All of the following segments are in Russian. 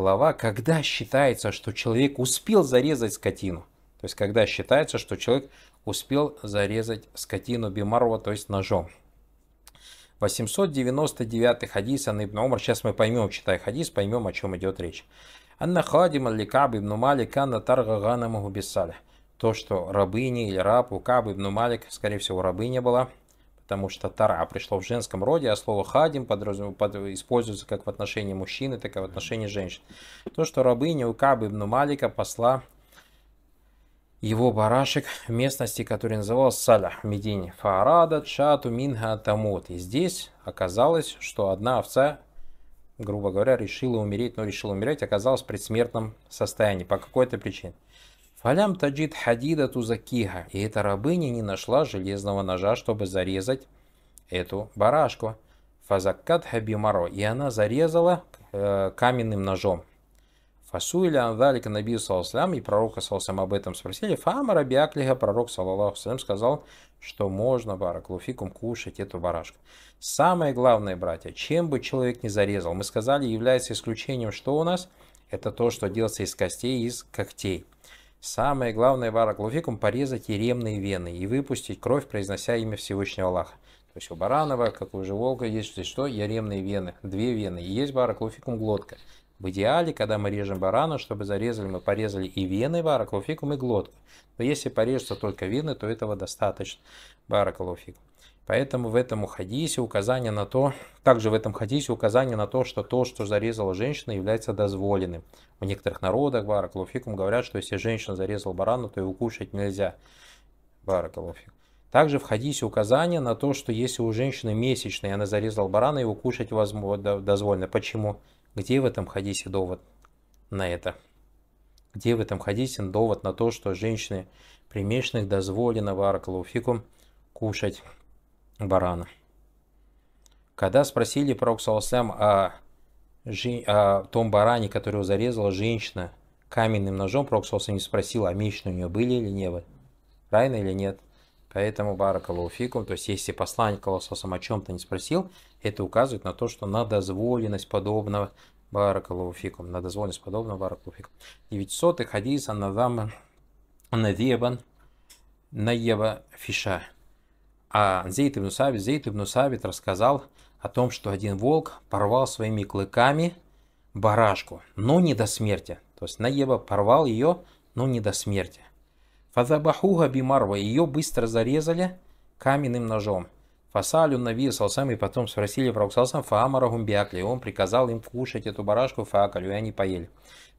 Глава, когда считается, что человек успел зарезать скотину. То есть, когда считается, что человек успел зарезать скотину Бимарова, то есть ножом. 899 хадис Анна ибн Умар. Сейчас мы поймем, читая хадис, поймем, о чем идет речь. Анна хадима ли Каб ибн Малик анна тарга ганамаху бессаля. То, что рабыня или раб у Каб ибн Малик, скорее всего, рабыня была, потому что тара пришло в женском роде, а слово хадим подраз... под... используется как в отношении мужчины, так и в отношении женщин. То, что рабыня у Кабы ибн Малика посла его барашек в местности, которая называлась Салях, Медине, Фаарада, Чату, Минга, Тамут. И здесь оказалось, что одна овца, грубо говоря, решила умереть, но решила умереть, оказалась в предсмертном состоянии по какой-то причине. Фалям таджид хадида тузакиха. И эта рабыня не нашла железного ножа, чтобы зарезать эту барашку. Фазаккат хабимаро. И она зарезала э, каменным ножом. Фасу или андалика наби саллаллаху и Пророк саллаллаху об этом спросили. Фама рабиаклиха пророк саллаллаху сказал, что можно бараклуфикум кушать эту барашку. Самое главное, братья, чем бы человек не зарезал, мы сказали, является исключением, что у нас? Это то, что делается из костей, из когтей. Самое главное в араклуфикум – порезать еремные вены и выпустить кровь, произнося имя Всевышнего Аллаха. То есть у баранова, как у волка есть что, что яремные вены, две вены, и есть бараклуфикум глотка. В идеале, когда мы режем барана, чтобы зарезали, мы порезали и вены бараклуфикум, и глотку. Но если порежутся только вены, то этого достаточно бараклуфикум. Поэтому в этом хадисе указание на то, также в этом хадисе указание на то, что то, что зарезала женщина, является дозволенным. В некоторых народах, баракалуфикум, говорят, что если женщина зарезала барана, то его кушать нельзя. Баракалуфикум. Также в хадисе указание на то, что если у женщины месячные, она зарезала барана, его кушать возможно, дозволено. Почему? Где в этом хадисе довод на это? Где в этом хадисе довод на то, что женщины примешанных дозволено баракалуфикум кушать барана. Когда спросили пророк Саласлям о, о том баране, которого зарезала женщина каменным ножом, пророк Саласлям не спросил, а мечные у нее были или не были, правильно или нет. Поэтому баракалуфикум, то есть если посланник Аллаха о чем-то не спросил, это указывает на то, что на дозволенность подобного баракалуфикум, на дозволенность подобного баракалуфикум. 900 хадис аннадам надебан наева фиша. А Зейд ибн Савит, Зейд ибн Савит рассказал о том, что один волк порвал своими клыками барашку, но не до смерти. То есть Наеба порвал ее, но не до смерти. Фазабахуга бимарва, ее быстро зарезали каменным ножом. Фасалю Нави Салсам и потом спросили про Уксалсам Фаамара Гумбиакли. Он приказал им кушать эту барашку факалю, и они поели.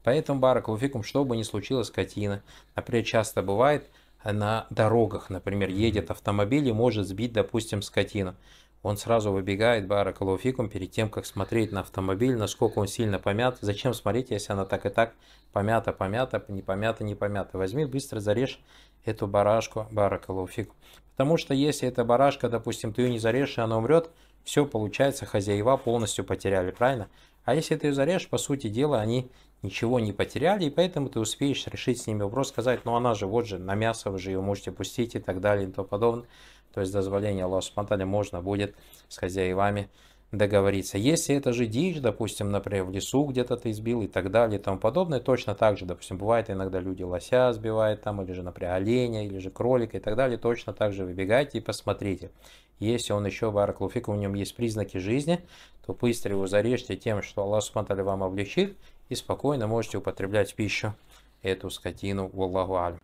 Поэтому, Баракалуфикум, что бы ни случилось скотина, например, часто бывает – на дорогах, например, едет автомобиль и может сбить, допустим, скотину. Он сразу выбегает, баракалуфикум, перед тем, как смотреть на автомобиль, насколько он сильно помят. Зачем смотреть, если она так и так помята, помята, не помята, не помята. Возьми, быстро зарежь эту барашку, баракалуфикум. Потому что если эта барашка, допустим, ты ее не зарежешь, и она умрет, все, получается, хозяева полностью потеряли, правильно? А если ты ее зарежешь, по сути дела, они ничего не потеряли, и поэтому ты успеешь решить с ними вопрос, сказать, ну она же, вот же, на мясо вы же ее можете пустить и так далее и тому подобное. То есть дозволение Аллаха можно будет с хозяевами договориться. Если это же дичь, допустим, например, в лесу где-то ты сбил и так далее и тому подобное, точно так же, допустим, бывает иногда люди лося сбивают там, или же, например, оленя, или же кролика и так далее, точно так же выбегайте и посмотрите. Если он еще в бараклуфик, у него есть признаки жизни, то быстро его зарежьте тем, что Аллах Субтитры вам облегчит, и спокойно можете употреблять пищу эту скотину. Wallahu аль.